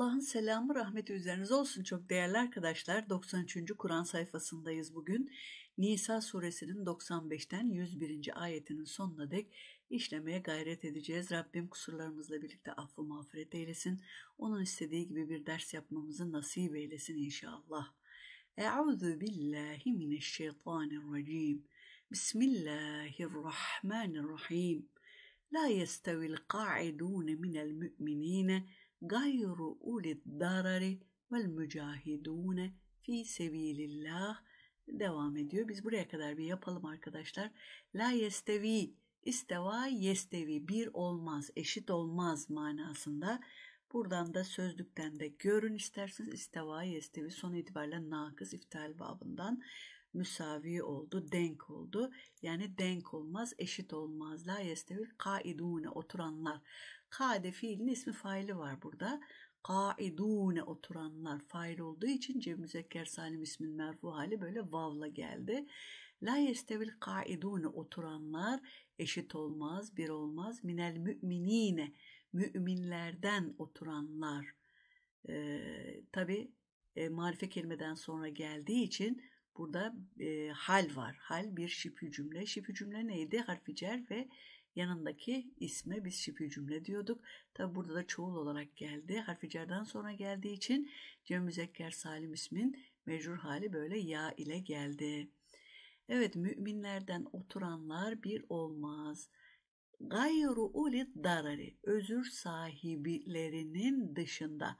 Allah'ın selamı rahmeti üzerinize olsun çok değerli arkadaşlar. 93. Kur'an sayfasındayız bugün. Nisa suresinin 95'ten 101. ayetinin sonuna dek işlemeye gayret edeceğiz. Rabbim kusurlarımızla birlikte affı mağfiret eylesin. Onun istediği gibi bir ders yapmamızı nasip eylesin inşallah. Euzu billahi mineşşeytanirracim. Bismillahirrahmanirrahim. La yestevil qa'idun minel müminine غير أولي الضرر والمجاهدون fi sebilillah devam ediyor. Biz buraya kadar bir yapalım arkadaşlar. La yestevi, isteva yestevi bir olmaz, eşit olmaz manasında. Buradan da sözlükten de görün isterseniz isteva yestevi son itibariyle nakız iftal babından müsavi oldu, denk oldu. Yani denk olmaz, eşit olmaz. La yestevi kaidune oturanlar. Kade fiilin ismi faili var burada. Kaidune oturanlar fail olduğu için Cem Müzekker Salim ismin merfu hali böyle vavla geldi. La yestevil kaidune oturanlar eşit olmaz, bir olmaz. Minel müminine, müminlerden oturanlar. Ee, Tabi e, marife kelimeden sonra geldiği için burada e, hal var. Hal bir şifü cümle. Şifü cümle neydi? Harfi cer ve Yanındaki isme biz şifi cümle diyorduk. Tabi burada da çoğul olarak geldi. Harfi cerden sonra geldiği için cem müzekker salim ismin mecrur hali böyle ya ile geldi. Evet müminlerden oturanlar bir olmaz. Gayru uli darari özür sahibilerinin dışında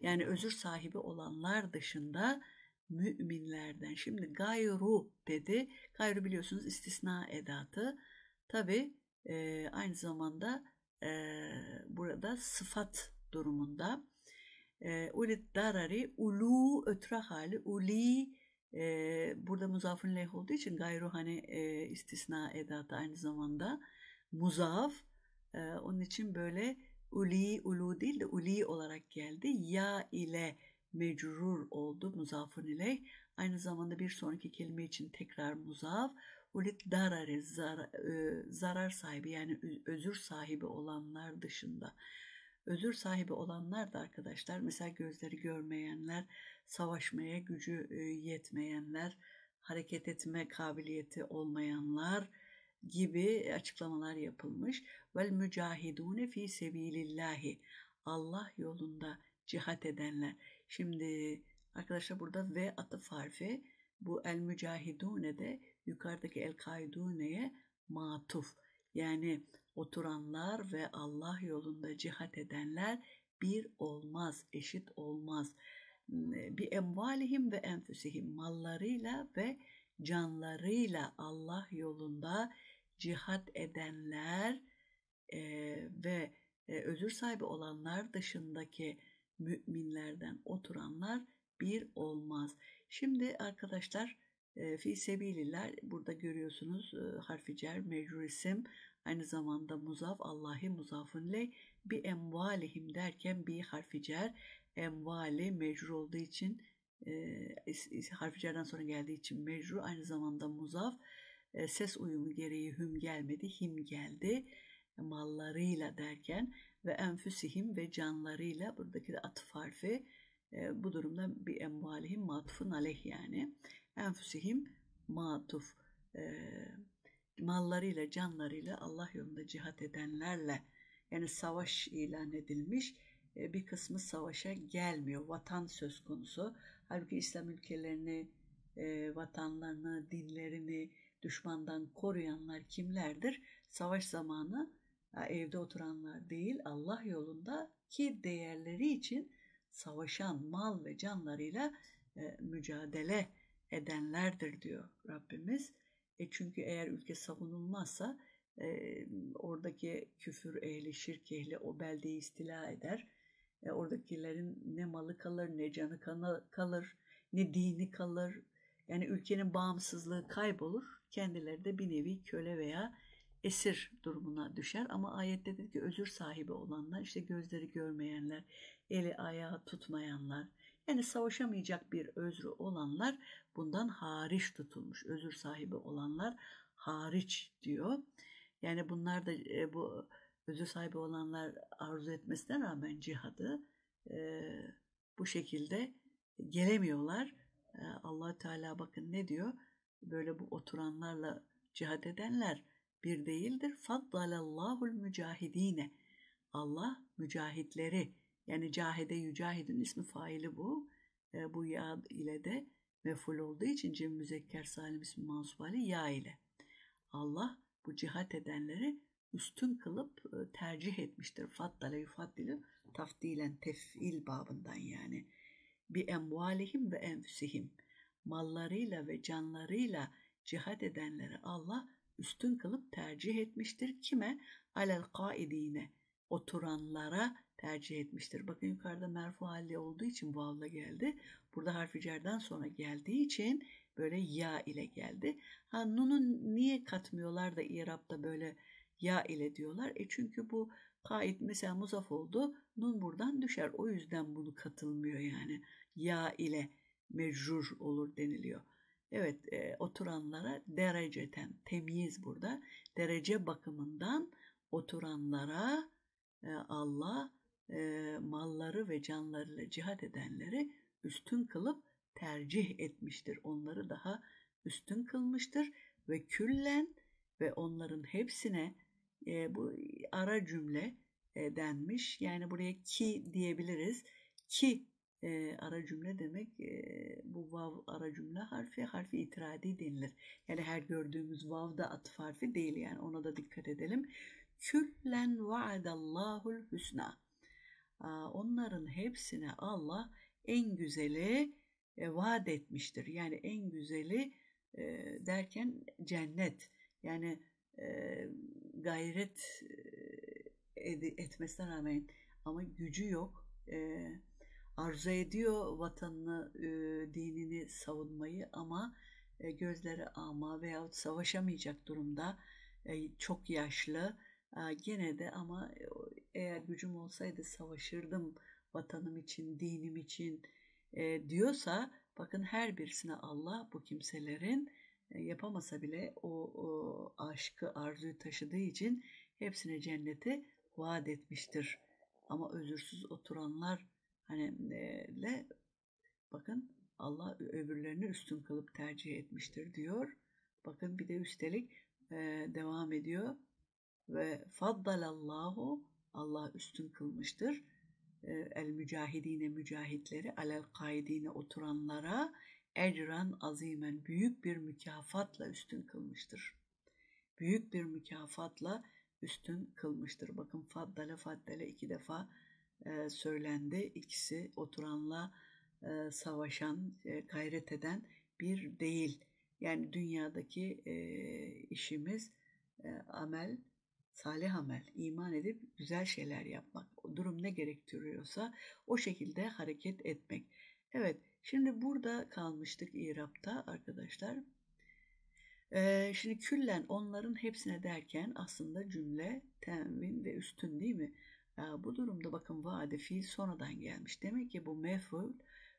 yani özür sahibi olanlar dışında müminlerden. Şimdi gayru dedi. Gayru biliyorsunuz istisna edatı. Tabi e, aynı zamanda e, burada sıfat durumunda. E, ulit darari ulu ötra hali uli e, burada muzafın leh olduğu için gayru hani e, istisna edatı aynı zamanda muzaf e, onun için böyle uli ulu değil de uli olarak geldi ya ile mecrur oldu muzafın ile aynı zamanda bir sonraki kelime için tekrar muzaf Ulit darari zar, e, zarar sahibi yani özür sahibi olanlar dışında. Özür sahibi olanlar da arkadaşlar mesela gözleri görmeyenler, savaşmaya gücü e, yetmeyenler, hareket etme kabiliyeti olmayanlar gibi açıklamalar yapılmış. Vel mücahidune fi sebilillahi. Allah yolunda cihat edenler. Şimdi arkadaşlar burada ve atıf harfi bu el mücahidune de yukarıdaki el kaiduneye matuf. Yani oturanlar ve Allah yolunda cihat edenler bir olmaz, eşit olmaz. bir emvalihim ve enfüsihim mallarıyla ve canlarıyla Allah yolunda cihat edenler e, ve e, özür sahibi olanlar dışındaki müminlerden oturanlar bir olmaz. Şimdi arkadaşlar e, fi sebililer burada görüyorsunuz e, harfi cer mecrur isim aynı zamanda muzaf Allahi muzafın le bi emvalihim derken bir harfi cer emvali mecrur olduğu için e, harfi cerden sonra geldiği için mecrur aynı zamanda muzaf e, ses uyumu gereği hüm gelmedi him geldi mallarıyla derken ve enfüsihim ve canlarıyla buradaki de atıf harfi ee, bu durumda bir emvalihim matfun aleyh yani. Enfusihim matuf. E, mallarıyla, canlarıyla Allah yolunda cihat edenlerle yani savaş ilan edilmiş e, bir kısmı savaşa gelmiyor. Vatan söz konusu. Halbuki İslam ülkelerini, e, vatanlarını, dinlerini düşmandan koruyanlar kimlerdir? Savaş zamanı e, evde oturanlar değil, Allah yolunda ki değerleri için savaşan mal ve canlarıyla e, mücadele edenlerdir diyor Rabbimiz. E çünkü eğer ülke savunulmazsa e, oradaki küfür ehli, şirk ehli o beldeyi istila eder. E, oradakilerin ne malı kalır, ne canı kalır, ne dini kalır. Yani ülkenin bağımsızlığı kaybolur. Kendileri de bir nevi köle veya esir durumuna düşer. Ama ayette dedi ki özür sahibi olanlar, işte gözleri görmeyenler, eli ayağı tutmayanlar, yani savaşamayacak bir özrü olanlar bundan hariç tutulmuş. Özür sahibi olanlar hariç diyor. Yani bunlar da e, bu özür sahibi olanlar arzu etmesine rağmen cihadı e, bu şekilde gelemiyorlar. E, allah Teala bakın ne diyor? Böyle bu oturanlarla cihad edenler bir değildir. Faddalallahu mücahidine. Allah mücahitleri yani cahide yücahidin ismi faili bu. E, bu ya ile de meful olduğu için cem müzekker salim ismi mansub hali ya ile. Allah bu cihat edenleri üstün kılıp e, tercih etmiştir. Faddale yufaddilu tafdilen tefil babından yani. Bi emvalihim ve enfüsihim. Mallarıyla ve canlarıyla cihat edenleri Allah üstün kılıp tercih etmiştir. Kime? Alel kaidine. Oturanlara tercih etmiştir. Bakın yukarıda merfu hali olduğu için bu vavla geldi. Burada harfi cerden sonra geldiği için böyle ya ile geldi. Ha nunun niye katmıyorlar da İrab'da böyle ya ile diyorlar? E çünkü bu kait mesela muzaf oldu. Nun buradan düşer. O yüzden bunu katılmıyor yani. Ya ile mecrur olur deniliyor. Evet e, oturanlara dereceten temyiz burada. Derece bakımından oturanlara e, Allah e, malları ve canlarıyla cihat edenleri üstün kılıp tercih etmiştir. Onları daha üstün kılmıştır ve küllen ve onların hepsine e, bu ara cümle e, denmiş. Yani buraya ki diyebiliriz. Ki e, ara cümle demek e, bu vav ara cümle harfi harfi itiradi denilir. Yani her gördüğümüz vav da atıf harfi değil yani ona da dikkat edelim. Küllen vaadallahu'l husna onların hepsine Allah en güzeli e, vaat etmiştir. Yani en güzeli e, derken cennet. Yani e, gayret etmesine rağmen ama gücü yok. Arzu ediyor vatanını, dinini savunmayı ama gözleri ama veyahut savaşamayacak durumda çok yaşlı gene de ama gücüm olsaydı savaşırdım vatanım için, dinim için e, diyorsa bakın her birisine Allah bu kimselerin e, yapamasa bile o, o aşkı, arzuyu taşıdığı için hepsine cenneti vaat etmiştir. Ama özürsüz oturanlar hani e, bakın Allah öbürlerini üstün kılıp tercih etmiştir diyor. Bakın bir de üstelik e, devam ediyor ve faddalallahu Allah üstün kılmıştır. Ee, El mücahidine mücahitleri, alel kaidine oturanlara ecran azimen büyük bir mükafatla üstün kılmıştır. Büyük bir mükafatla üstün kılmıştır. Bakın faddale faddale iki defa e, söylendi. İkisi oturanla e, savaşan, e, gayret eden bir değil. Yani dünyadaki e, işimiz, amel salih amel, iman edip güzel şeyler yapmak, o durum ne gerektiriyorsa o şekilde hareket etmek. Evet, şimdi burada kalmıştık İrab'da arkadaşlar. Ee, şimdi küllen onların hepsine derken aslında cümle temin ve üstün değil mi? Ee, bu durumda bakın vaade fiil sonradan gelmiş. Demek ki bu meful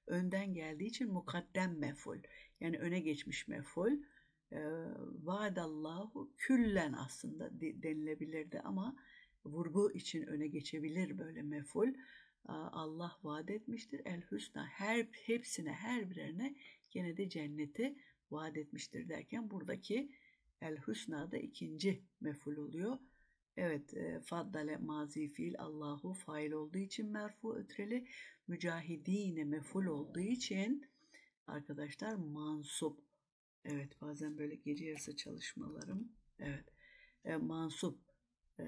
önden geldiği için mukaddem meful. Yani öne geçmiş meful vaadallahu küllen aslında denilebilirdi ama vurgu için öne geçebilir böyle meful. Allah vaat etmiştir. El hüsna her hepsine her birine gene de cenneti vaat etmiştir derken buradaki el hüsna da ikinci meful oluyor. Evet faddale mazi fiil Allahu fail olduğu için merfu ötreli mücahidine meful olduğu için arkadaşlar mansup Evet bazen böyle gece yarısı çalışmalarım. Evet. E, mansup e,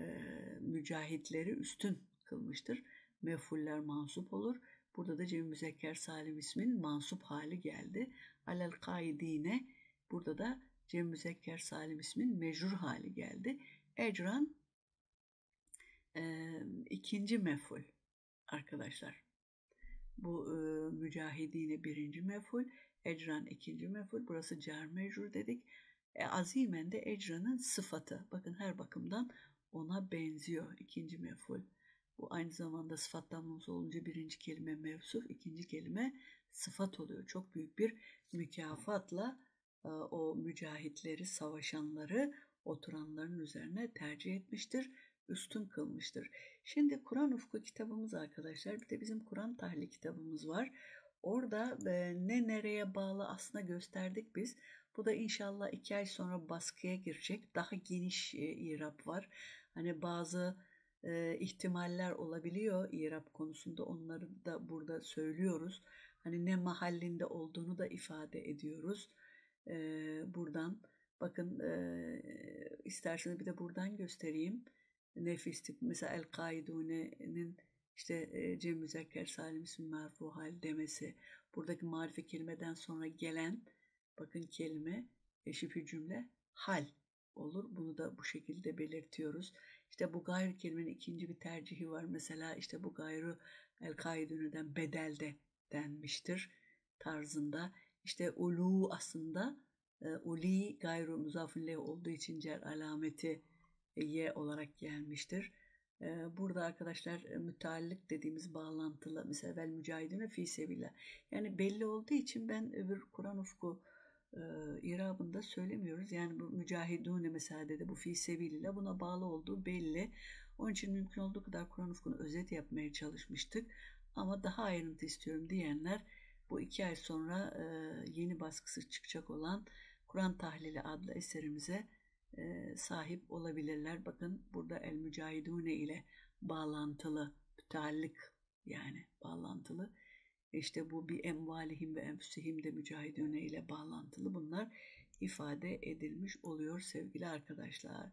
mücahitleri üstün kılmıştır. Mefuller mansup olur. Burada da Cem Müzekker Salim ismin mansup hali geldi. Alel kaidine burada da Cem Müzekker Salim ismin mecrur hali geldi. Ecran e, ikinci meful arkadaşlar. Bu e, mücahidine birinci meful. Ecran ikinci meful. Burası cer mecrur dedik. E, azimen de ecranın sıfatı. Bakın her bakımdan ona benziyor ikinci meful. Bu aynı zamanda sıfat olunca birinci kelime mevsuf, ikinci kelime sıfat oluyor. Çok büyük bir mükafatla e, o mücahitleri, savaşanları oturanların üzerine tercih etmiştir, üstün kılmıştır. Şimdi Kur'an Ufku kitabımız arkadaşlar, bir de bizim Kur'an Tahli kitabımız var. Orada ne nereye bağlı aslında gösterdik biz. Bu da inşallah iki ay sonra baskıya girecek. Daha geniş e, İrab var. Hani bazı ihtimaller olabiliyor İrab konusunda. Onları da burada söylüyoruz. Hani ne mahallinde olduğunu da ifade ediyoruz. buradan bakın isterseniz bir de buradan göstereyim. Nefis tip mesela El Kaidune'nin işte Cem Müzekker Salim ismi merfu hal demesi, buradaki marife kelimeden sonra gelen bakın kelime eşi eşifi cümle hal olur. Bunu da bu şekilde belirtiyoruz. İşte bu gayrı kelimenin ikinci bir tercihi var. Mesela işte bu gayrı el kaidünüden bedelde denmiştir tarzında. İşte ulu aslında e, uli gayru muzafin olduğu için cer alameti ye olarak gelmiştir. Burada arkadaşlar müteallik dediğimiz bağlantılı mesela vel mücahidine fi sebillah. Yani belli olduğu için ben öbür Kur'an ufku e, irabında söylemiyoruz. Yani bu mücahidune mesela dedi bu fi sebillah buna bağlı olduğu belli. Onun için mümkün olduğu kadar Kur'an ufkunu özet yapmaya çalışmıştık. Ama daha ayrıntı istiyorum diyenler bu iki ay sonra e, yeni baskısı çıkacak olan Kur'an Tahlili adlı eserimize sahip olabilirler. Bakın burada el mücahidune ile bağlantılı, müteallik yani bağlantılı. İşte bu bir emvalihim ve enfüsihim de mücahidüne ile bağlantılı bunlar ifade edilmiş oluyor sevgili arkadaşlar.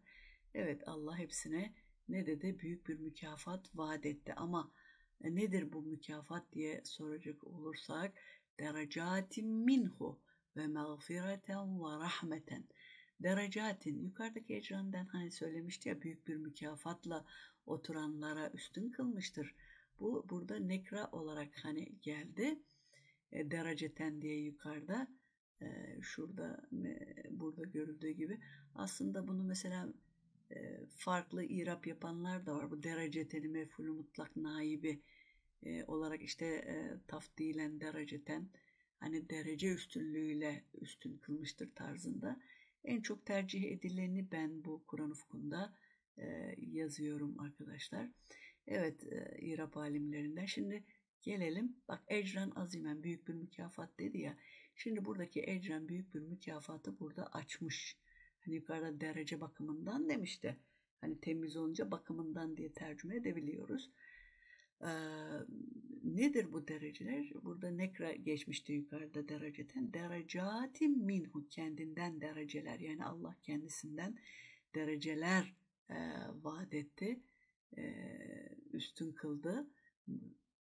Evet Allah hepsine ne de de büyük bir mükafat vaat etti ama e, nedir bu mükafat diye soracak olursak derecatim minhu ve mağfireten ve rahmeten Deracatin yukarıdaki ecrandan hani söylemişti ya büyük bir mükafatla oturanlara üstün kılmıştır. Bu burada nekra olarak hani geldi. E, dereceten diye yukarıda e, şurada e, burada görüldüğü gibi aslında bunu mesela e, farklı irap yapanlar da var. Bu deraceteni mefulü mutlak naibi e, olarak işte e, taftilen deraceten hani derece üstünlüğüyle üstün kılmıştır tarzında en çok tercih edileni ben bu Kur'an ufkunda e, yazıyorum arkadaşlar. Evet e, İrab alimlerinden. Şimdi gelelim. Bak ecran azimen büyük bir mükafat dedi ya. Şimdi buradaki ecran büyük bir mükafatı burada açmış. Hani yukarıda derece bakımından demişti. Hani temiz olunca bakımından diye tercüme edebiliyoruz. Ee, nedir bu dereceler? Burada nekra geçmişti yukarıda dereceden. Derecatim minhu kendinden dereceler yani Allah kendisinden dereceler e, vaat etti. E, üstün kıldı.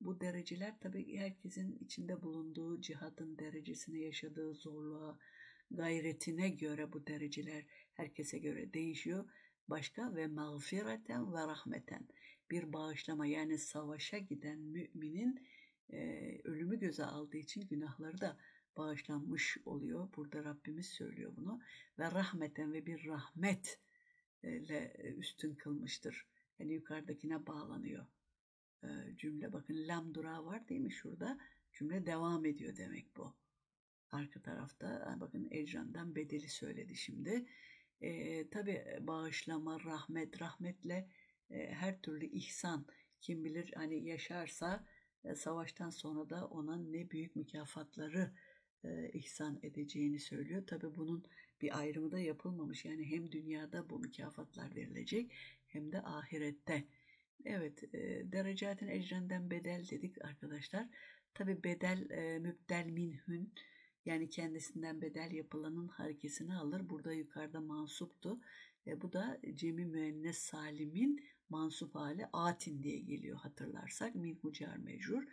Bu dereceler tabii herkesin içinde bulunduğu cihadın derecesine yaşadığı zorluğa, gayretine göre bu dereceler herkese göre değişiyor. Başka ve mağfireten ve rahmeten bir bağışlama yani savaşa giden müminin e, ölümü göze aldığı için günahları da bağışlanmış oluyor. Burada Rabbimiz söylüyor bunu ve rahmeten ve bir rahmetle e, e, üstün kılmıştır. Yani yukarıdakine bağlanıyor e, cümle. Bakın lam durağı var değil mi şurada? Cümle devam ediyor demek bu. Arka tarafta e, bakın Ecran'dan bedeli söyledi şimdi. E, tabii bağışlama, rahmet, rahmetle her türlü ihsan kim bilir hani yaşarsa savaştan sonra da ona ne büyük mükafatları ihsan edeceğini söylüyor. Tabi bunun bir ayrımı da yapılmamış. Yani hem dünyada bu mükafatlar verilecek hem de ahirette. Evet, e, derecatin ecrenden bedel dedik arkadaşlar. Tabi bedel mübdel minhün yani kendisinden bedel yapılanın harekesini alır. Burada yukarıda mansuptu. E, bu da Cemi Müennes Salim'in mansup hali atin diye geliyor hatırlarsak. Min hucar mecrur.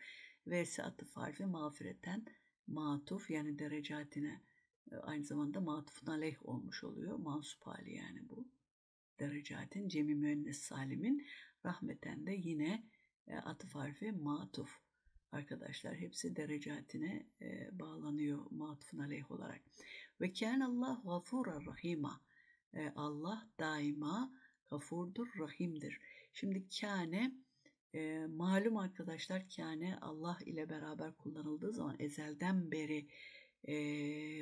V'si atıf harfi mağfireten matuf yani derecatine e, aynı zamanda matufun aleyh olmuş oluyor. Mansup hali yani bu. Derecatin cemi müennes salimin rahmeten de yine e, atıf harfi matuf. Arkadaşlar hepsi derecatine e, bağlanıyor matufun aleyh olarak. Ve kâne Allah gafura rahima. Allah daima gafurdur, rahimdir. Şimdi kâne e, malum arkadaşlar kâne Allah ile beraber kullanıldığı zaman ezelden beri e,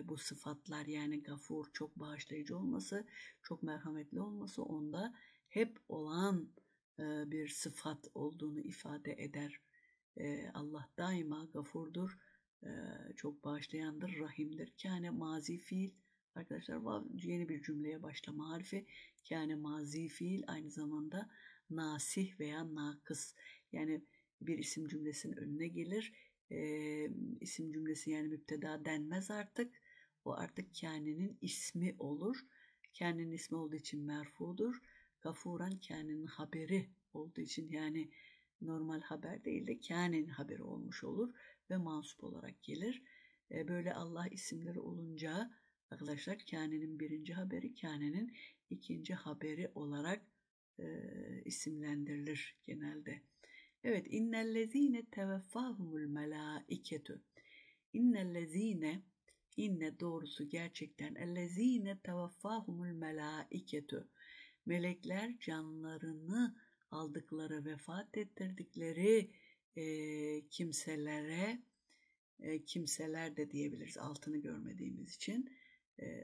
bu sıfatlar yani gafur çok bağışlayıcı olması, çok merhametli olması onda hep olan e, bir sıfat olduğunu ifade eder. E, Allah daima gafurdur, e, çok bağışlayandır, rahimdir. Kâne mazi fiil Arkadaşlar yeni bir cümleye başlama harfi yani mazi fiil aynı zamanda nasih veya nakıs yani bir isim cümlesinin önüne gelir. Ee, isim cümlesi yani müpteda denmez artık. O artık kendinin ismi olur. Kendinin ismi olduğu için merfudur. Gafuran kendinin haberi olduğu için yani normal haber değil de kendi'nin haberi olmuş olur ve mansup olarak gelir. Böyle Allah isimleri olunca Arkadaşlar Kane'nin birinci haberi Kane'nin ikinci haberi olarak e, isimlendirilir genelde. Evet innellezine teveffahumul melaiketu. İnnellezine inne doğrusu gerçekten ellezine teveffahumul melaiketu. Melekler canlarını aldıkları vefat ettirdikleri e, kimselere e, kimseler de diyebiliriz altını görmediğimiz için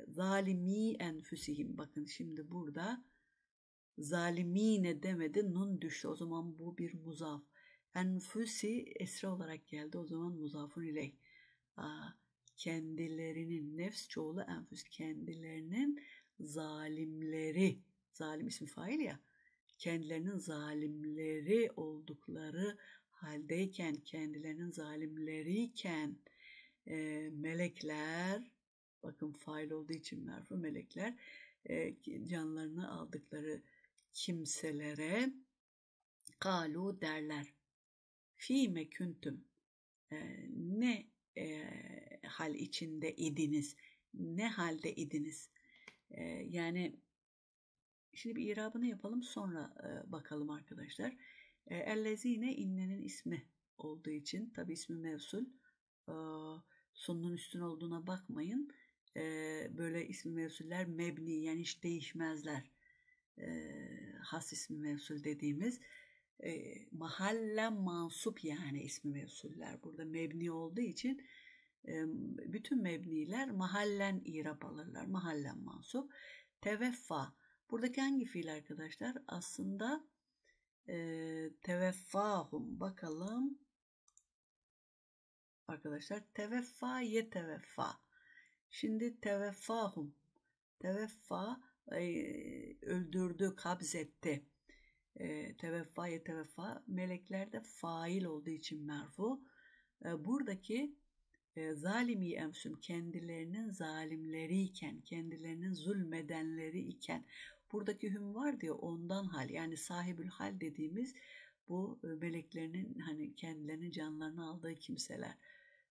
zalimi enfüsihim bakın şimdi burada zalimine demedi nun düştü o zaman bu bir muzaf enfüsi esra olarak geldi o zaman muzafun ile kendilerinin nefs çoğulu enfüs kendilerinin zalimleri zalim ismi fail ya kendilerinin zalimleri oldukları haldeyken kendilerinin zalimleriyken e, melekler Bakın fail olduğu için merfu melekler e, canlarını aldıkları kimselere kalu derler. Fime küntüm e, ne e, hal içinde idiniz, ne halde idiniz? E, yani şimdi bir irabını yapalım sonra e, bakalım arkadaşlar. E, ellezine innenin ismi olduğu için tabi ismi mevsul e, sonunun üstün olduğuna bakmayın. E, böyle isim mevsuller mebni yani hiç değişmezler. E, has ismi mevsul dediğimiz e, mahallen mansup yani ismi mevsuller burada mebni olduğu için e, bütün mebniler mahallen irap alırlar. Mahallen mansup. Teveffa. Buradaki hangi fiil arkadaşlar? Aslında e, teveffahum. Bakalım. Arkadaşlar teveffa ye teveffa. Şimdi teveffahum. Teveffa öldürdü, kabzetti. E, teveffaya teveffa melekler de fail olduğu için merfu. E, buradaki e, zalimi emsüm kendilerinin zalimleri iken, kendilerinin zulmedenleri iken buradaki hüm var diye ondan hal yani sahibül hal dediğimiz bu e, meleklerinin hani kendilerinin canlarını aldığı kimseler.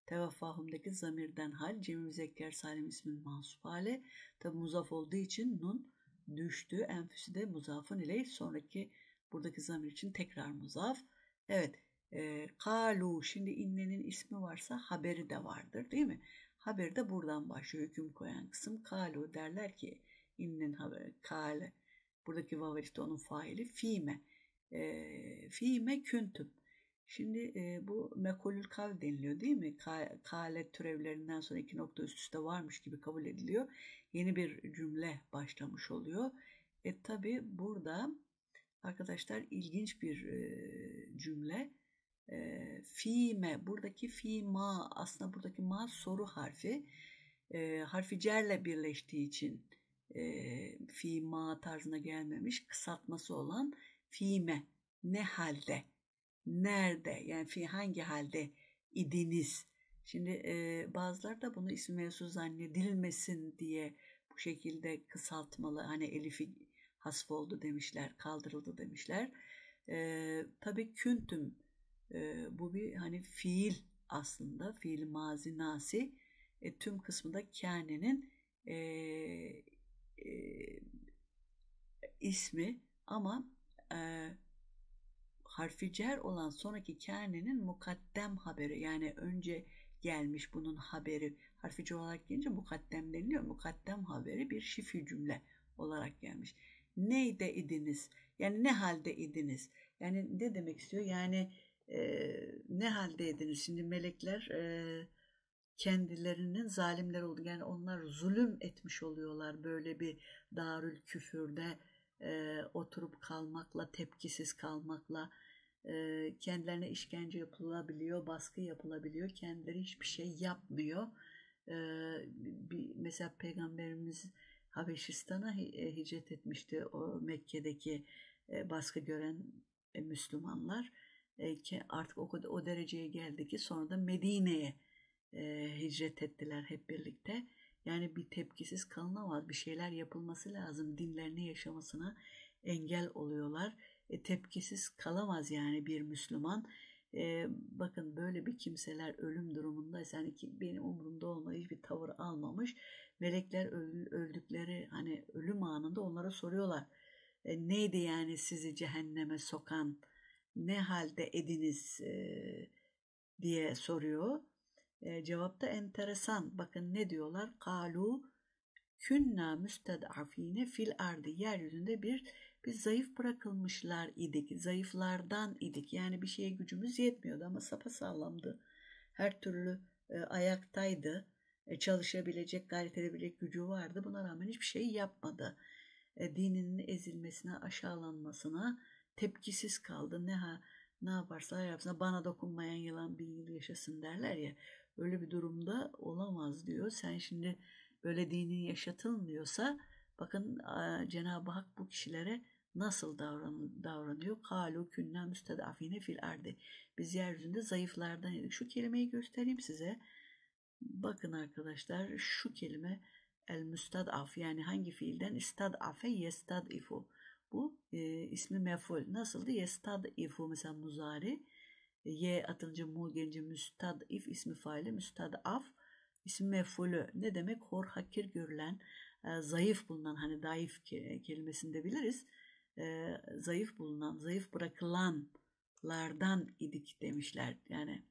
Tevaffahımdaki zamirden hal Cemil Müzekker Salim ismin mansup hale. Tabi muzaf olduğu için nun düştü. Enfüsü de muzafın ile sonraki buradaki zamir için tekrar muzaf. Evet. E, kalu şimdi innenin ismi varsa haberi de vardır değil mi? Haberi de buradan başlıyor hüküm koyan kısım. Kalu derler ki innen haberi. Kale. Buradaki vav onun faili. Fime. E, fime küntüm. Şimdi e, bu mekolül kav deniliyor değil mi? Kalet türevlerinden sonra iki nokta üst üste varmış gibi kabul ediliyor. Yeni bir cümle başlamış oluyor. E tabi burada arkadaşlar ilginç bir e, cümle. E, fime buradaki fima aslında buradaki ma soru harfi. E, harfi cerle birleştiği için e, fima tarzına gelmemiş kısaltması olan fime ne halde nerede yani fi hangi halde idiniz? Şimdi e, bazıları da bunu isim mevzu zannedilmesin diye bu şekilde kısaltmalı hani elifi hasf oldu demişler, kaldırıldı demişler. E, tabii küntüm e, bu bir hani fiil aslında fiil mazi nasi e, tüm kısmında kânenin e, e, ismi ama e, harfi cer olan sonraki kânenin mukaddem haberi yani önce gelmiş bunun haberi harfi cer olarak gelince mukaddem deniliyor. Mukaddem haberi bir şifi cümle olarak gelmiş. Neyde idiniz? Yani ne halde idiniz? Yani ne demek istiyor? Yani e, ne halde idiniz? Şimdi melekler e, kendilerinin zalimler oldu. Yani onlar zulüm etmiş oluyorlar böyle bir darül küfürde e, oturup kalmakla, tepkisiz kalmakla, kendilerine işkence yapılabiliyor, baskı yapılabiliyor. Kendileri hiçbir şey yapmıyor. Mesela Peygamberimiz Habeşistan'a e, hicret etmişti o Mekke'deki e, baskı gören e, Müslümanlar ki artık o, o dereceye geldi ki sonra da Medine'ye hicret ettiler hep birlikte. Yani bir tepkisiz kalınamaz. Bir şeyler yapılması lazım. Dinlerini yaşamasına engel oluyorlar e, tepkisiz kalamaz yani bir Müslüman. E, bakın böyle bir kimseler ölüm durumunda yani ki benim umurumda olma bir tavır almamış. Melekler öldükleri hani ölüm anında onlara soruyorlar. E, neydi yani sizi cehenneme sokan ne halde ediniz e, diye soruyor. E, cevapta enteresan. Bakın ne diyorlar? Kalu künna müstedafine fil ardi yeryüzünde bir biz zayıf bırakılmışlar idik, zayıflardan idik. Yani bir şeye gücümüz yetmiyordu ama sapasağlamdı. Her türlü e, ayaktaydı, e, çalışabilecek, gayret edebilecek gücü vardı. Buna rağmen hiçbir şey yapmadı. E, dininin ezilmesine, aşağılanmasına tepkisiz kaldı. Ne ha, ne yaparsa yapsın bana dokunmayan yılan bin yıl yaşasın derler ya. Öyle bir durumda olamaz diyor. Sen şimdi böyle dinin yaşatılmıyorsa bakın Cenab-ı Hak bu kişilere nasıl davran davranıyor? Kalu künna müstedafine fil erdi. Biz yeryüzünde zayıflardan yedik. Şu kelimeyi göstereyim size. Bakın arkadaşlar şu kelime el müstadaf yani hangi fiilden istadafe yestadifu. Bu e, ismi meful. Nasıldı? Yestadifu mesela muzari. E, y atınca mu gelince müstadif ismi faili müstadaf ismi mefulü. Ne demek? Hor hakir görülen, e, zayıf bulunan hani daif kelimesinde biliriz e, zayıf bulunan, zayıf bırakılanlardan idik demişler. Yani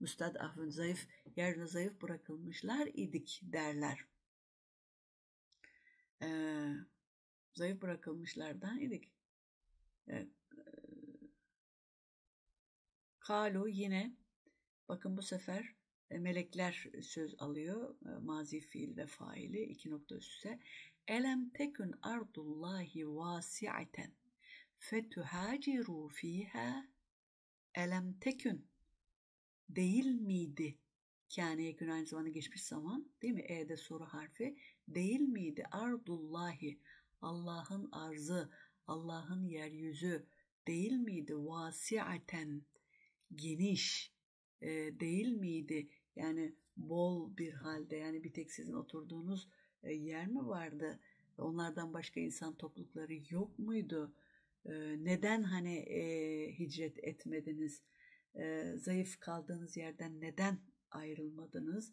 Müstad Afın zayıf, yerine zayıf bırakılmışlar idik derler. Ee, zayıf bırakılmışlardan idik. Ee, Kalu yine bakın bu sefer e, melekler söz alıyor. E, mazi fiil ve faili iki nokta üstte. Elem tekün ardullahi vasi'aten fetuhaciru fiha elem tekun değil miydi? Yani yakın aynı zamanda geçmiş zaman değil mi? E'de soru harfi değil miydi? Ardullahi Allah'ın arzı, Allah'ın yeryüzü değil miydi? Vasi'aten geniş e, değil miydi? Yani bol bir halde yani bir tek sizin oturduğunuz e, yer mi vardı? Onlardan başka insan toplulukları yok muydu? E, neden hani e, hicret etmediniz? Zayıf kaldığınız yerden neden ayrılmadınız?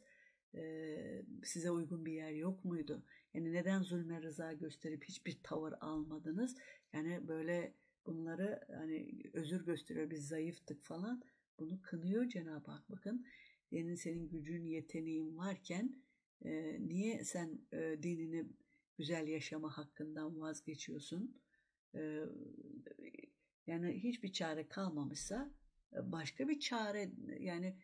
Size uygun bir yer yok muydu? Yani neden zulme rıza gösterip hiçbir tavır almadınız? Yani böyle bunları hani özür gösteriyor biz zayıftık falan. Bunu kınıyor Cenab-ı Hak bakın. Yani senin gücün, yeteneğin varken e, niye sen e, dinini güzel yaşama hakkından vazgeçiyorsun? E, yani hiçbir çare kalmamışsa başka bir çare yani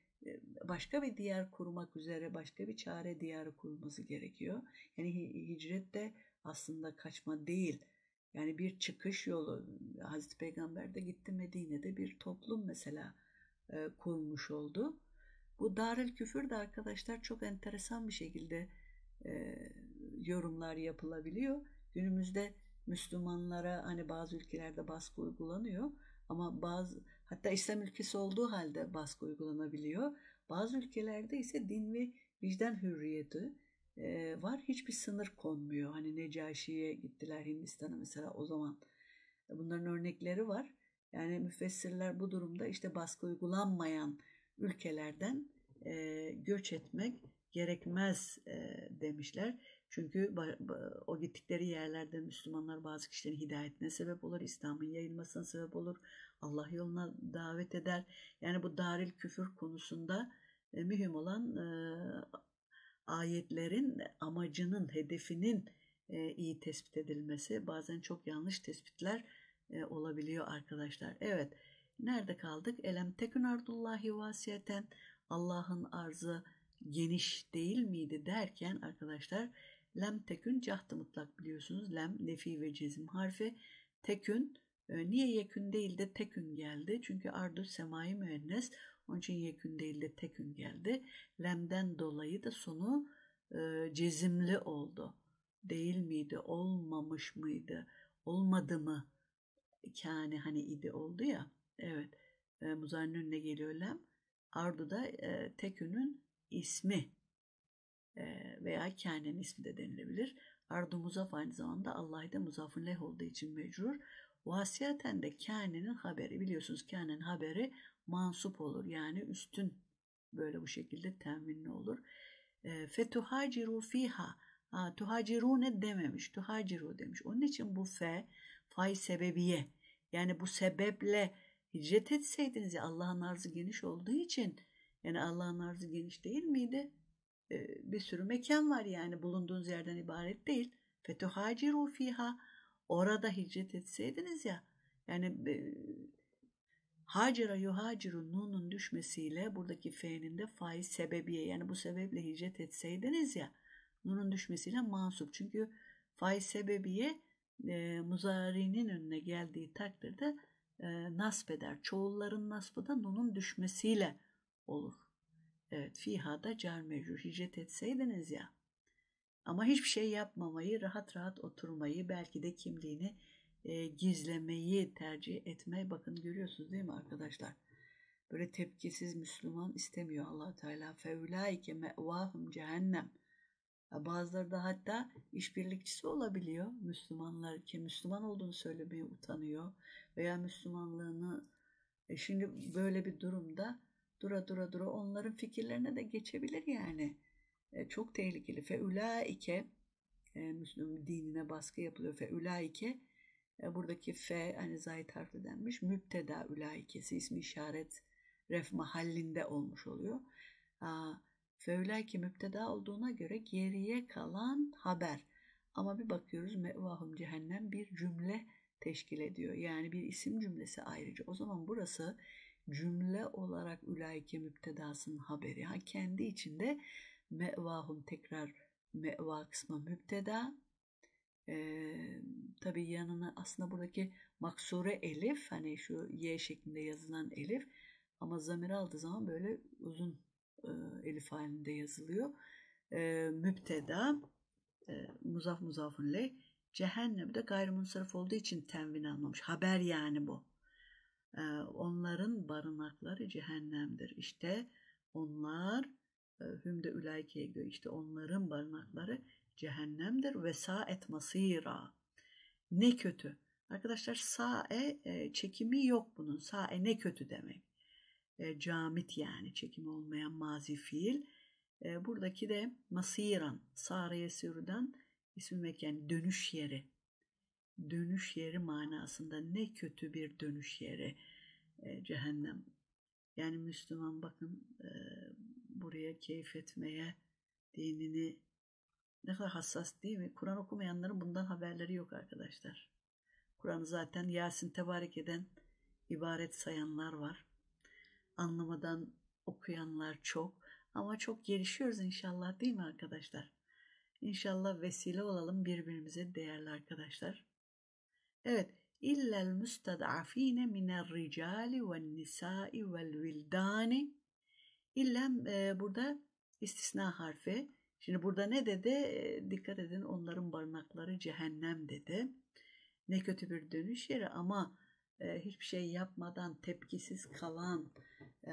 başka bir diyar kurmak üzere başka bir çare diyarı kurulması gerekiyor. Yani hicret de aslında kaçma değil. Yani bir çıkış yolu. Hazreti Peygamber de gitti Medine'de bir toplum mesela kurmuş oldu. Bu darül küfür de arkadaşlar çok enteresan bir şekilde e, yorumlar yapılabiliyor. Günümüzde Müslümanlara hani bazı ülkelerde baskı uygulanıyor ama bazı hatta İslam ülkesi olduğu halde baskı uygulanabiliyor. Bazı ülkelerde ise din ve vicdan hürriyeti e, var. Hiçbir sınır konmuyor. Hani Necaşi'ye gittiler Hindistan'a mesela o zaman. Bunların örnekleri var. Yani müfessirler bu durumda işte baskı uygulanmayan ülkelerden e, göç etmek gerekmez e, demişler. Çünkü o gittikleri yerlerde Müslümanlar bazı kişilerin hidayetine sebep olur, İslam'ın yayılmasına sebep olur, Allah yoluna davet eder. Yani bu daril küfür konusunda e, mühim olan e, ayetlerin amacının, hedefinin e, iyi tespit edilmesi. Bazen çok yanlış tespitler olabiliyor arkadaşlar. Evet. Nerede kaldık? Elem tekün ardullahi vasiyeten Allah'ın arzı geniş değil miydi derken arkadaşlar lem tekün cahtı mutlak biliyorsunuz. Lem nefi ve cezim harfi. Tekün e, niye yekün değil de tekün geldi? Çünkü ardu semai müennes. Onun için yekün değil de tekün geldi. Lemden dolayı da sonu e, cezimli oldu. Değil miydi? Olmamış mıydı? Olmadı mı? Yani hani idi oldu ya. Evet. E, Muzannün'le geliyor lem. Ardu da e, tekünün ismi e, veya kendinin ismi de denilebilir. Ardu muzaf aynı zamanda Allah'da muzafın leh olduğu için mecrur. Vasiyaten de kendinin haberi biliyorsunuz kendinin haberi mansup olur yani üstün böyle bu şekilde teminli olur. E, Fetuhaciru fiha ha, tuhaciru ne dememiş tuhaciru demiş. Onun için bu fe fay sebebiye yani bu sebeple hicret etseydiniz ya Allah'ın arzı geniş olduğu için yani Allah'ın arzı geniş değil miydi? Ee, bir sürü mekan var yani bulunduğunuz yerden ibaret değil. Fetuhaciru fiha orada hicret etseydiniz ya yani e, Hacera yuhaciru nunun düşmesiyle buradaki fe'nin de faiz sebebiye yani bu sebeple hicret etseydiniz ya nunun düşmesiyle mansup. Çünkü faiz sebebiye e, muzarinin önüne geldiği takdirde e, nasp eder. Çoğulların nasbı da nunun düşmesiyle olur. Evet fiha da car mecrur hicret etseydiniz ya. Ama hiçbir şey yapmamayı, rahat rahat oturmayı, belki de kimliğini e, gizlemeyi tercih etmeyi, Bakın görüyorsunuz değil mi arkadaşlar? Böyle tepkisiz Müslüman istemiyor Allah Teala. Feulaike mevahum cehennem. Bazıları da hatta işbirlikçisi olabiliyor. Müslümanlar ki Müslüman olduğunu söylemeye utanıyor veya Müslümanlığını e şimdi böyle bir durumda dura dura dura onların fikirlerine de geçebilir yani. E, çok tehlikeli. Fe ulaike e, Müslüman dinine baskı yapılıyor. Fe ulaike e, buradaki fe hani zayit harfle denmiş. Mübteda ulaikesi ismi işaret ref mahallinde olmuş oluyor. Aa, fe ulaike mübteda olduğuna göre geriye kalan haber. Ama bir bakıyoruz mevahum cehennem bir cümle teşkil ediyor. Yani bir isim cümlesi ayrıca. O zaman burası cümle olarak ülaike müptedasının haberi. Ha, kendi içinde mevahum tekrar meva kısmı mübteda Ee, tabii yanına aslında buradaki maksure elif hani şu y şeklinde yazılan elif ama zamir aldığı zaman böyle uzun e, elif halinde yazılıyor. E, ee, müpteda e, muzaf muzafun leh Cehennemde gayrimunsarif olduğu için tenvin almamış. Haber yani bu. Ee, onların barınakları cehennemdir. İşte onlar e, hümde ülaykeye göre işte onların barınakları cehennemdir ve saet masira. Ne kötü. Arkadaşlar sae e, çekimi yok bunun. Sae ne kötü demek. E, camit yani çekimi olmayan mazi fiil. buradaki de masiran, sareye sürüden İsmi mekan dönüş yeri. Dönüş yeri manasında ne kötü bir dönüş yeri e, cehennem. Yani Müslüman bakın e, buraya keyif etmeye dinini ne kadar hassas değil mi? Kur'an okumayanların bundan haberleri yok arkadaşlar. Kur'an'ı zaten Yasin tebarek eden ibaret sayanlar var. Anlamadan okuyanlar çok ama çok gelişiyoruz inşallah değil mi arkadaşlar? İnşallah vesile olalım birbirimize değerli arkadaşlar. Evet, illel müstad'afine minel ricali ve nisai vel vildani. İlla e, burada istisna harfi. Şimdi burada ne dedi? E, dikkat edin onların barınakları cehennem dedi. Ne kötü bir dönüş yeri ama e, hiçbir şey yapmadan tepkisiz kalan e,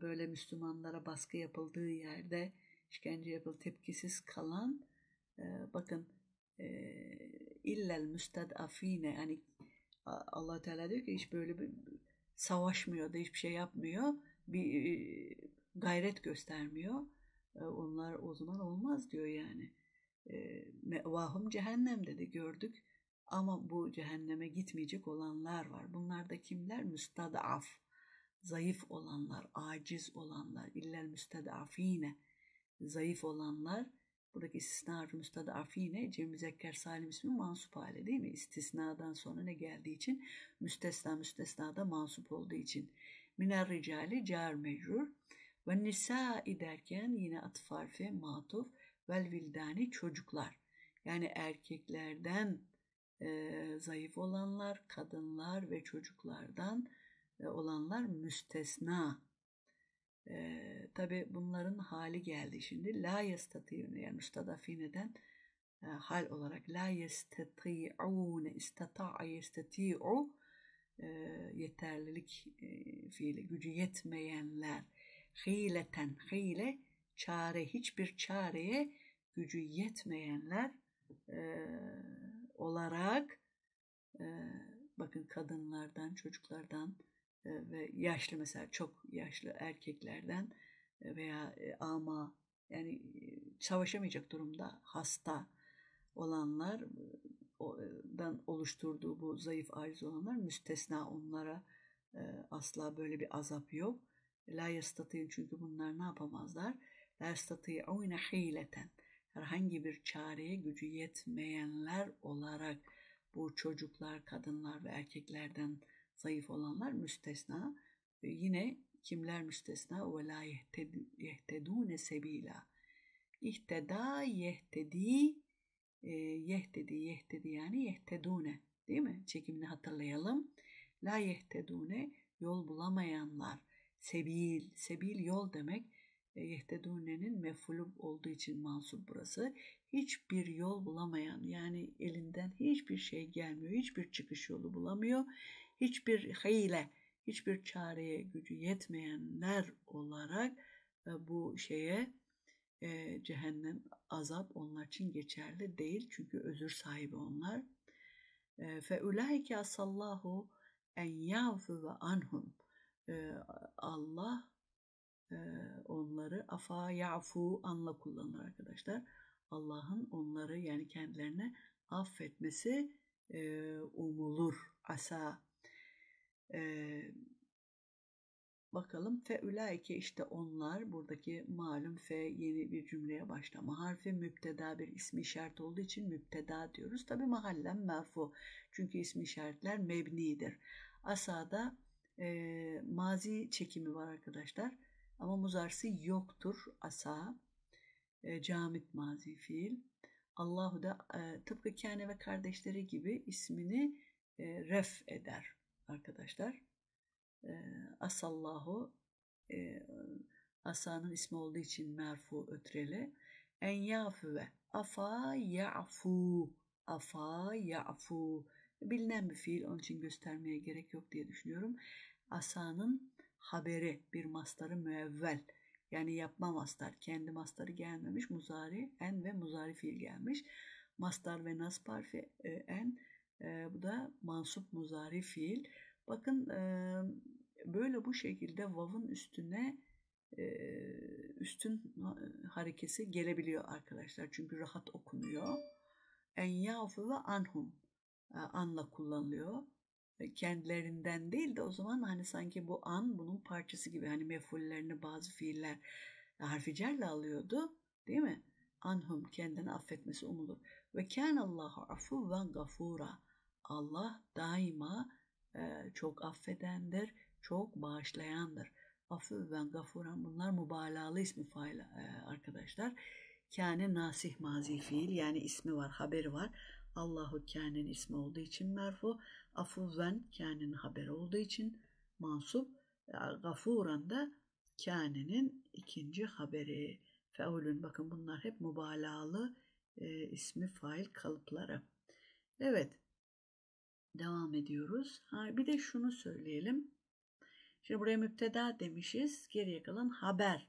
böyle Müslümanlara baskı yapıldığı yerde işkence yapıl tepkisiz kalan ee, bakın e, illel müstedafine yani allah Teala diyor ki hiç böyle bir savaşmıyor da hiçbir şey yapmıyor. Bir e, gayret göstermiyor. E, onlar o zaman olmaz diyor yani. Mevahum cehennem dedi gördük. Ama bu cehenneme gitmeyecek olanlar var. Bunlar da kimler? Müstadaf. Zayıf olanlar, aciz olanlar, illel müstadafine Zayıf olanlar, Buradaki istisna harfi müstad arfi yine Cem Müzekker Salim ismi mansup hali değil mi? İstisnadan sonra ne geldiği için müstesna müstesna da mansup olduğu için. Miner ricali car mecrur. Ve nisa derken yine atıf harfi matuf. Vel vildani çocuklar. Yani erkeklerden e, zayıf olanlar, kadınlar ve çocuklardan e, olanlar müstesna e, Tabi bunların hali geldi şimdi. La yestatiyune yani müstadafineden e, hal olarak la yestatiyune istata'a yestati'u e, yeterlilik e, fiili gücü yetmeyenler hileten hile çare hiçbir çareye gücü yetmeyenler e, olarak e, bakın kadınlardan çocuklardan ve yaşlı mesela çok yaşlı erkeklerden veya ama yani savaşamayacak durumda hasta olanlardan oluşturduğu bu zayıf aciz olanlar müstesna onlara asla böyle bir azap yok. La yastatıyın çünkü bunlar ne yapamazlar? La yastatıyune hileten. Herhangi bir çareye gücü yetmeyenler olarak bu çocuklar, kadınlar ve erkeklerden zayıf olanlar müstesna. E, yine kimler müstesna? Ve la yehtedune sebila. İhteda yehtedi e, yehtedi yehtedi yani yehtedune değil mi? Çekimini hatırlayalım. La yehtedune yol bulamayanlar. Sebil, sebil yol demek. E, yehtedune'nin mefulu olduğu için mansup burası. Hiçbir yol bulamayan yani elinden hiçbir şey gelmiyor. Hiçbir çıkış yolu bulamıyor hiçbir hile, hiçbir çareye gücü yetmeyenler olarak e, bu şeye e, cehennem azap onlar için geçerli değil çünkü özür sahibi onlar. E, fe ulaike asallahu en yafu ve anhum. Allah onları afa yafu anla kullanır arkadaşlar. Allah'ın onları yani kendilerine affetmesi umulur. Asa ee, bakalım fe ulaike işte onlar buradaki malum fe yeni bir cümleye başlama harfi müpteda bir ismi işaret olduğu için müpteda diyoruz. Tabi mahallen merfu çünkü ismi işaretler mebnidir. Asada e, mazi çekimi var arkadaşlar ama muzarsı yoktur asa e, camit mazi fiil. Allahu da e, tıpkı kendi ve kardeşleri gibi ismini e, ref eder arkadaşlar. E, asallahu e, asanın ismi olduğu için merfu ötreli. En yafüve afa ya'fu afa ya'fu bilinen bir fiil onun için göstermeye gerek yok diye düşünüyorum. Asanın haberi bir mastarı müevvel yani yapma mastar kendi mastarı gelmemiş muzari en ve muzari fiil gelmiş. Mastar ve nasb harfi en e, bu da mansup muzari fiil. Bakın böyle bu şekilde vav'ın üstüne üstün harekesi gelebiliyor arkadaşlar. Çünkü rahat okunuyor. En yafu ve anhum anla kullanılıyor. E, kendilerinden değil de o zaman hani sanki bu an bunun parçası gibi hani mefullerini bazı fiiller e, harficerle alıyordu değil mi? Anhum kendini affetmesi umulur. Ve afu afuven gafura. Allah daima çok affedendir, çok bağışlayandır. Affü ben gafuran bunlar mübalağalı ismi fail arkadaşlar. Kâne nasih mazi fiil yani ismi var, haberi var. Allahu kâne'nin ismi olduğu için merfu. Afuven kâne'nin haberi olduğu için mansup. Gafuran da kâne'nin ikinci haberi. Feulün bakın bunlar hep mübalağalı e, ismi fail kalıpları. Evet devam ediyoruz. Ha, bir de şunu söyleyelim. Şimdi buraya müpteda demişiz. Geriye kalan haber.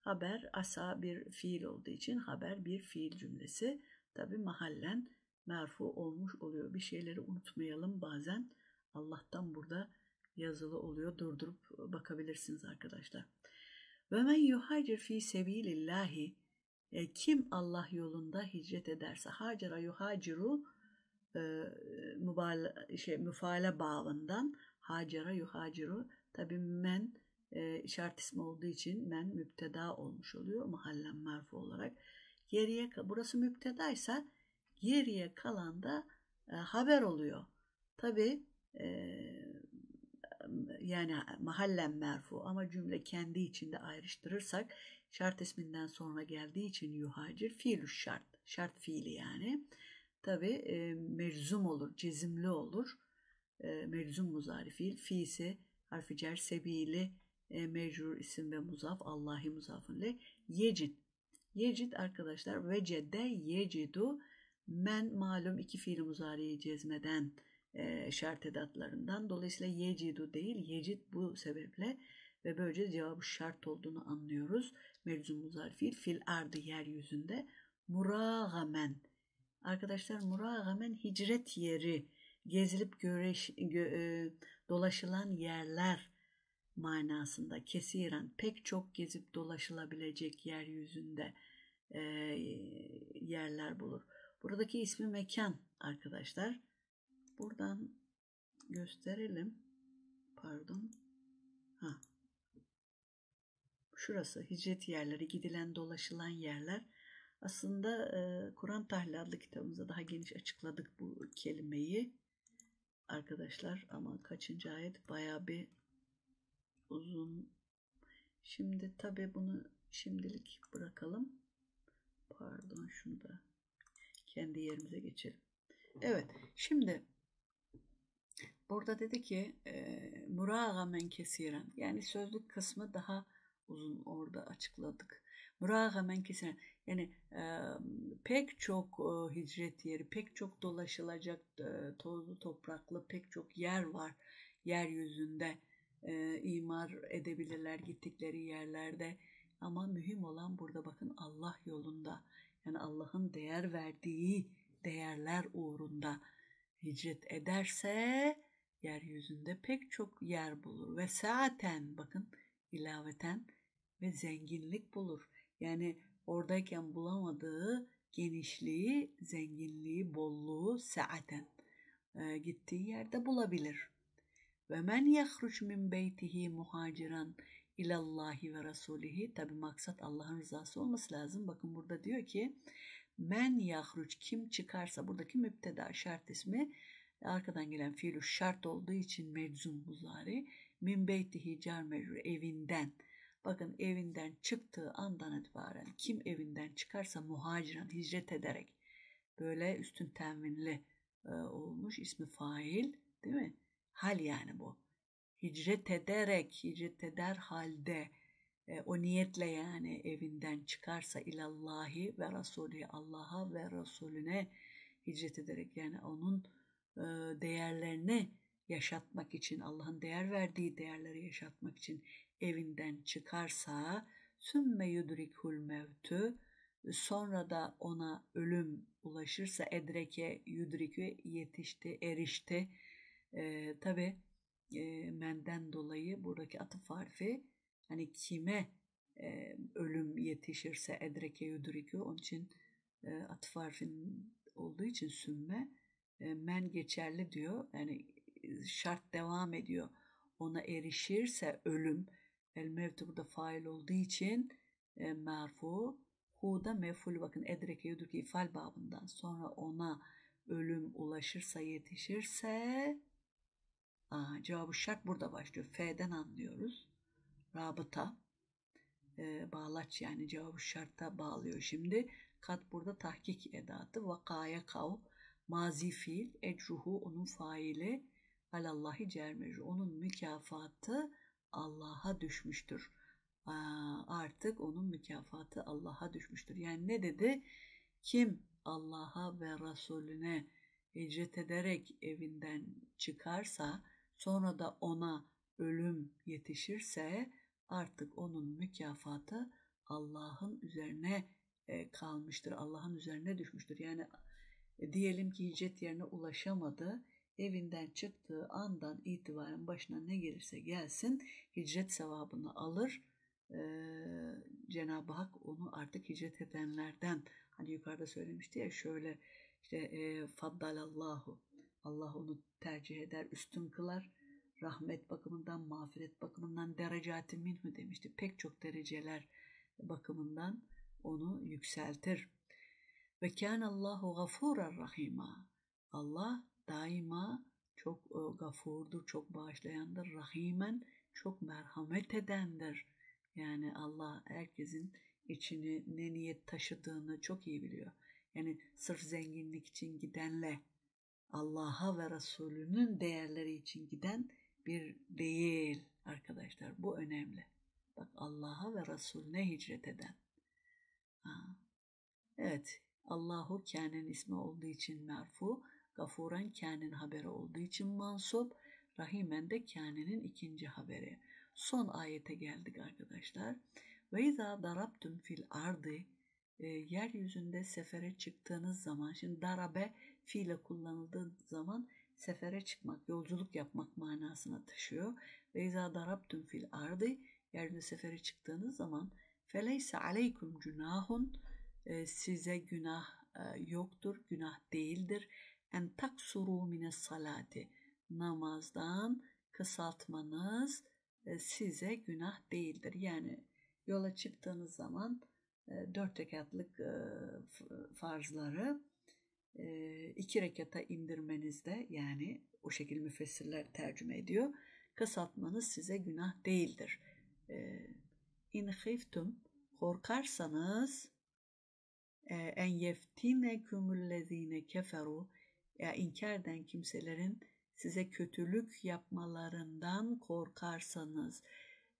Haber asa bir fiil olduğu için haber bir fiil cümlesi. Tabi mahallen merfu olmuş oluyor. Bir şeyleri unutmayalım bazen. Allah'tan burada yazılı oluyor. Durdurup bakabilirsiniz arkadaşlar. Ve men yuhacir fi sebilillahi e, kim Allah yolunda hicret ederse hacera yuhaciru e, mübal şey müfaile bağından hacera yuhaciru tabi men e, şart ismi olduğu için men müpteda olmuş oluyor mahallen merfu olarak. Geriye burası müptedaysa geriye kalan da e, haber oluyor. Tabi e, yani mahallen merfu ama cümle kendi içinde ayrıştırırsak şart isminden sonra geldiği için yuhacir fiilü şart. Şart fiili yani tabi e, meczum olur, cezimli olur. E, meczum muzari fiil, fi ise harfi cer sebiili e, mecrur isim ve muzaf, Allahi muzafınle yecid. Yecid arkadaşlar vecede yecidu men malum iki fiil muzariyi cezmeden e, şart edatlarından. Dolayısıyla yecidu değil yecid bu sebeple ve böylece cevabı şart olduğunu anlıyoruz. Meczum muzarfil fil ardı yeryüzünde muragamen Arkadaşlar muragamen hicret yeri, gezilip göreş, gö, e, dolaşılan yerler manasında kesiren pek çok gezip dolaşılabilecek yeryüzünde e, yerler bulur. Buradaki ismi mekan arkadaşlar. Buradan gösterelim. Pardon. Ha. Şurası hicret yerleri, gidilen dolaşılan yerler. Aslında e, Kur'an Tahlili adlı kitabımızda daha geniş açıkladık bu kelimeyi. Arkadaşlar ama kaçıncı ayet baya bir uzun. Şimdi tabi bunu şimdilik bırakalım. Pardon şunu da kendi yerimize geçelim. Evet şimdi burada dedi ki e, muragamen kesiren yani sözlük kısmı daha uzun orada açıkladık Mürağamen kesine yani e, pek çok e, hicret yeri, pek çok dolaşılacak e, tozlu topraklı pek çok yer var yeryüzünde. E, imar edebilirler gittikleri yerlerde. Ama mühim olan burada bakın Allah yolunda yani Allah'ın değer verdiği değerler uğrunda hicret ederse yeryüzünde pek çok yer bulur ve zaten bakın ilaveten ve zenginlik bulur. Yani oradayken bulamadığı genişliği, zenginliği, bolluğu saaten e, gittiği yerde bulabilir. Ve men yahruç min beytihi muhaciran ilallahi ve rasulihi. Tabi maksat Allah'ın rızası olması lazım. Bakın burada diyor ki men yahruç kim çıkarsa buradaki müpteda şart ismi arkadan gelen fiilü şart olduğu için meczum muzari min beytihi car mecrur evinden.'' Bakın evinden çıktığı andan itibaren kim evinden çıkarsa muhaciran hicret ederek böyle üstün tenvinli e, olmuş ismi fail değil mi? Hal yani bu. Hicret ederek, hicret eder halde e, o niyetle yani evinden çıkarsa ilallahi ve Rasulü Allah'a ve Rasulüne hicret ederek yani onun e, değerlerini yaşatmak için, Allah'ın değer verdiği değerleri yaşatmak için evinden çıkarsa sümme yudrikhul mevtü sonra da ona ölüm ulaşırsa edreke yudrikü yetişti erişti e, ee, tabi e, menden dolayı buradaki atıf harfi hani kime e, ölüm yetişirse edreke yudrikü onun için e, atıf harfinin olduğu için sümme e, men geçerli diyor yani e, şart devam ediyor ona erişirse ölüm El mevtu burada fail olduğu için e, merfu. Hu da meful bakın edreke yudurki ifal babından sonra ona ölüm ulaşırsa yetişirse aa, cevabı şart burada başlıyor. F'den anlıyoruz. Rabıta e, bağlaç yani cevabı şartta bağlıyor şimdi. Kat burada tahkik edatı. Vakaya kav mazi fiil. Ecruhu onun faili. Alallahi cermeci. Onun mükafatı Allah'a düşmüştür. artık onun mükafatı Allah'a düşmüştür. Yani ne dedi? Kim Allah'a ve Resulüne hicret ederek evinden çıkarsa sonra da ona ölüm yetişirse artık onun mükafatı Allah'ın üzerine e, kalmıştır. Allah'ın üzerine düşmüştür. Yani e, diyelim ki hicret yerine ulaşamadı evinden çıktığı andan itibaren başına ne gelirse gelsin hicret sevabını alır. Ee, Cenab-ı Hak onu artık hicret edenlerden hani yukarıda söylemişti ya şöyle işte e, faddalallahu Allah onu tercih eder üstün kılar rahmet bakımından mağfiret bakımından derecati minhu demişti pek çok dereceler bakımından onu yükseltir ve kânallâhu gafûrar rahîmâ Allah daima çok e, gafurdur, çok bağışlayandır, rahimen çok merhamet edendir. Yani Allah herkesin içini ne niyet taşıdığını çok iyi biliyor. Yani sırf zenginlik için gidenle Allah'a ve Resulünün değerleri için giden bir değil arkadaşlar. Bu önemli. Bak Allah'a ve Resulüne hicret eden. Ha. Evet Allahu Kâne'nin ismi olduğu için merfu. Gafuren kânenin haberi olduğu için mansup, rahimen de kânenin ikinci haberi. Son ayete geldik arkadaşlar. Ve izâ darabtüm fil ardi e, yeryüzünde sefere çıktığınız zaman, şimdi darabe fiile kullanıldığı zaman sefere çıkmak, yolculuk yapmak manasına taşıyor. Ve izâ darabtüm fil ardi yeryüzünde sefere çıktığınız zaman feleyse aleykum günahun e, size günah e, yoktur, günah değildir en taksuru mine salati namazdan kısaltmanız e, size günah değildir. Yani yola çıktığınız zaman e, dört rekatlık e, farzları iki rekata indirmenizde yani o şekilde müfessirler tercüme ediyor. Kısaltmanız size günah değildir. İn hiftum korkarsanız en yeftine kümüllezine keferu ya inkar eden kimselerin size kötülük yapmalarından korkarsanız.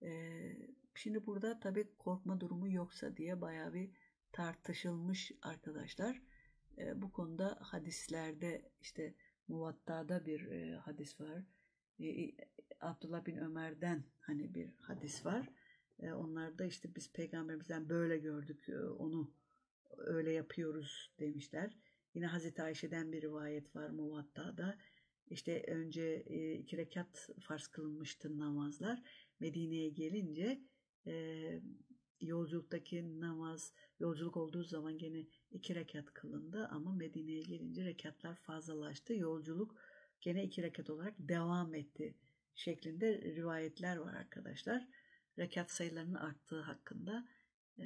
Ee, şimdi burada tabii korkma durumu yoksa diye bayağı bir tartışılmış arkadaşlar. Ee, bu konuda hadislerde işte Muvatta'da bir e, hadis var. Ee, Abdullah bin Ömer'den hani bir hadis var. Ee, onlar da işte biz peygamberimizden böyle gördük e, onu öyle yapıyoruz demişler. Yine Hazreti Ayşe'den bir rivayet var Muvatta'da. İşte önce e, iki rekat farz kılınmıştı namazlar. Medine'ye gelince e, yolculuktaki namaz, yolculuk olduğu zaman gene iki rekat kılındı ama Medine'ye gelince rekatlar fazlalaştı. Yolculuk gene iki rekat olarak devam etti şeklinde rivayetler var arkadaşlar. Rekat sayılarının arttığı hakkında e,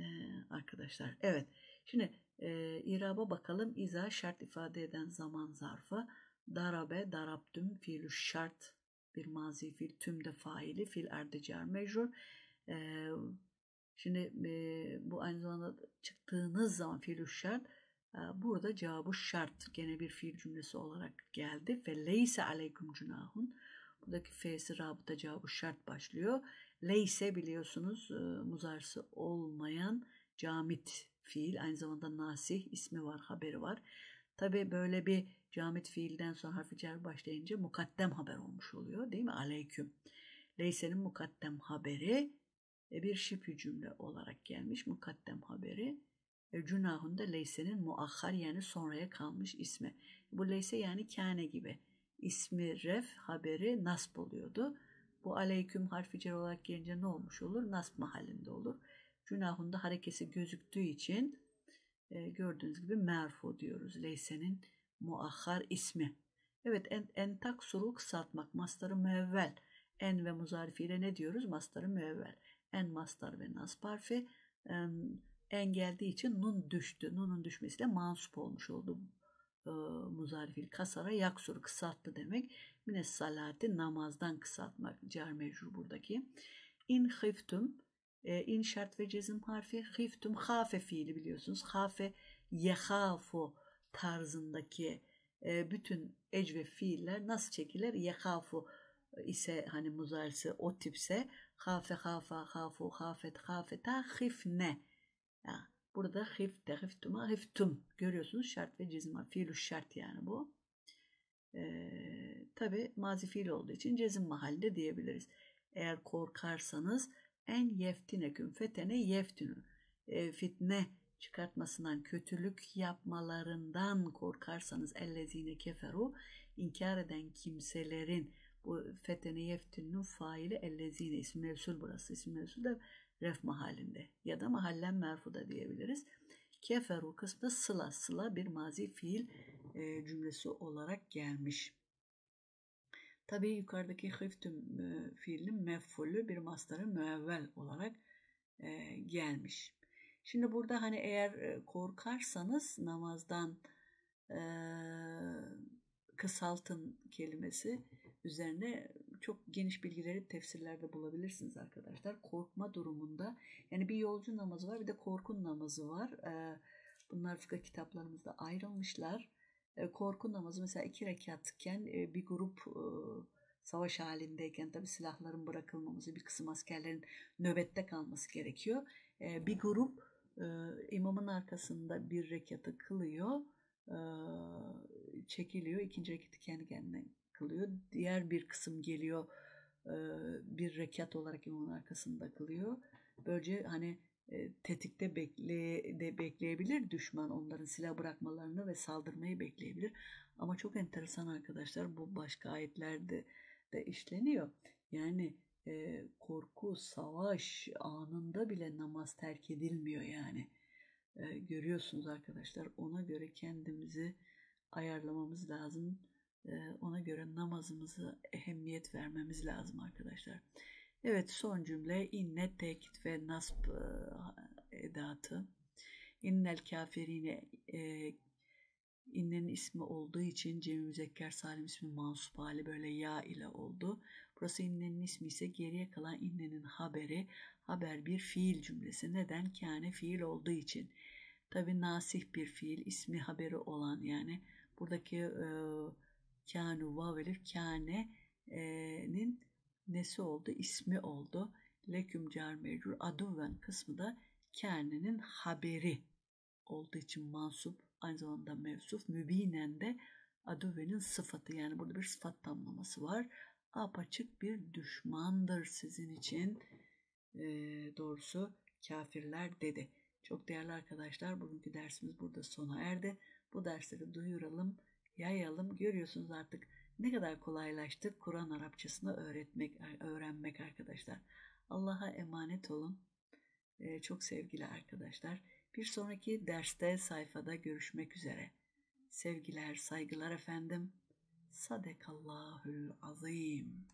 arkadaşlar. Evet şimdi e, iraba bakalım. İza şart ifade eden zaman zarfı. Darabe, darabtüm, fiilü şart. Bir mazi fiil, tüm de faili, fil erdecer mecrur. E, şimdi e, bu aynı zamanda çıktığınız zaman fiilü şart. E, burada cevabı şart. Gene bir fiil cümlesi olarak geldi. Ve leyse aleyküm cünahun. Buradaki F'si rabıta cevabı şart başlıyor. Leyse biliyorsunuz e, muzarsı olmayan camit fiil aynı zamanda nasih ismi var, haberi var. Tabi böyle bir camit fiilden sonra harfi cer başlayınca mukaddem haber olmuş oluyor değil mi? Aleyküm. Leyse'nin mukaddem haberi e, bir şipi cümle olarak gelmiş mukaddem haberi. E, Cünahunda Leyse'nin muahhar yani sonraya kalmış ismi. Bu Leyse yani kâne gibi. ismi ref haberi nasb oluyordu. Bu aleyküm harfi cer olarak gelince ne olmuş olur? Nasb mahallinde olur. Cünahunda harekesi gözüktüğü için e, gördüğünüz gibi merfu diyoruz. Leyse'nin muahhar ismi. Evet en, entaksuru kısaltmak. Mastarı müevvel. En ve muzarifiyle ne diyoruz? Mastarı müevvel. En mastar ve nasb harfi. En, en geldiği için nun düştü. Nun'un düşmesiyle mansup olmuş oldu. E, muzarifil kasara yaksur kısalttı demek. Mine salati namazdan kısaltmak. Cer mecbur buradaki. İn hıftüm e, in şart ve cezim harfi hiftum hafe fiili biliyorsunuz. Hafe yehafu tarzındaki e, bütün ec ve fiiller nasıl çekilir? Yehafu ise hani muzarisi o tipse hafe hafa hafu hafet hafeta hifne. Ya, burada hifte hiftuma hiftum görüyorsunuz şart ve cezim harfi. Fiilü şart yani bu. Ee, tabi mazi fiil olduğu için cezim mahalde diyebiliriz. Eğer korkarsanız en yeftineküm fetene yeftünü. E, fitne çıkartmasından, kötülük yapmalarından korkarsanız ellezine keferu inkar eden kimselerin bu fetene yeftinun faili ellezine isim mevsul burası. İsim mevsul de ref mahallinde ya da mahallen merfuda diyebiliriz. Keferu kısmı sıla sıla bir mazi fiil e, cümlesi olarak gelmiş. Tabii yukarıdaki hıftüm fiilinin mef'ulü bir mastarı müevvel olarak e, gelmiş. Şimdi burada hani eğer e, korkarsanız namazdan e, kısaltın kelimesi üzerine çok geniş bilgileri tefsirlerde bulabilirsiniz arkadaşlar. Korkma durumunda yani bir yolcu namazı var bir de korkun namazı var. E, bunlar fıkıh kitaplarımızda ayrılmışlar korku namazı mesela iki rekatken bir grup savaş halindeyken tabi silahların bırakılmaması, bir kısım askerlerin nöbette kalması gerekiyor. Bir grup imamın arkasında bir rekatı kılıyor, çekiliyor. ikinci rekatı kendi kendine kılıyor. Diğer bir kısım geliyor bir rekat olarak imamın arkasında kılıyor. Böylece hani e, tetikte bekle, de bekleyebilir düşman onların silah bırakmalarını ve saldırmayı bekleyebilir. Ama çok enteresan arkadaşlar bu başka ayetlerde de işleniyor. Yani e, korku, savaş anında bile namaz terk edilmiyor yani. E, görüyorsunuz arkadaşlar ona göre kendimizi ayarlamamız lazım. E, ona göre namazımızı ehemmiyet vermemiz lazım arkadaşlar. Evet son cümle inne tekit ve nasb e, edatı. İnnel kafirine e, innenin ismi olduğu için Cem Müzekker Salim ismi mansup hali böyle ya ile oldu. Burası innenin ismi ise geriye kalan innenin haberi haber bir fiil cümlesi. Neden? Kâne fiil olduğu için. Tabi nasih bir fiil ismi haberi olan yani buradaki e, kânu vav elif kâne'nin nesi oldu? İsmi oldu. Leküm car mecrur aduven kısmı da kernenin haberi olduğu için mansup aynı zamanda mevsuf mübinen de aduvenin sıfatı yani burada bir sıfat tamlaması var. Apaçık bir düşmandır sizin için e, doğrusu kafirler dedi. Çok değerli arkadaşlar bugünkü dersimiz burada sona erdi. Bu dersleri duyuralım, yayalım. Görüyorsunuz artık ne kadar kolaylaştı Kur'an Arapçasını öğretmek, öğrenmek arkadaşlar. Allah'a emanet olun. Ee, çok sevgili arkadaşlar. Bir sonraki derste sayfada görüşmek üzere. Sevgiler, saygılar efendim. Sadekallahül azim.